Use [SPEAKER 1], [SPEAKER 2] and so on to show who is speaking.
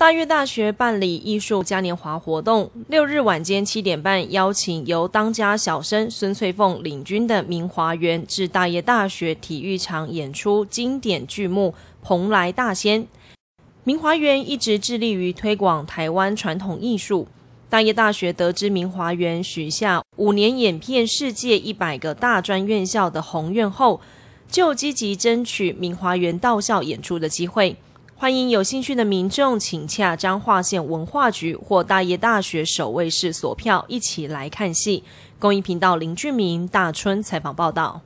[SPEAKER 1] 大叶大学办理艺术嘉年华活动，六日晚间七点半，邀请由当家小生孙翠凤领军的明华园至大业大学体育场演出经典剧目《蓬莱大仙》。明华园一直致力于推广台湾传统艺术，大业大学得知明华园许下五年演遍世界一百个大专院校的宏愿后，就积极争取明华园到校演出的机会。欢迎有兴趣的民众，请洽彰化县文化局或大业大学守卫室索票，一起来看戏。公益频道林俊明、大春采访报道。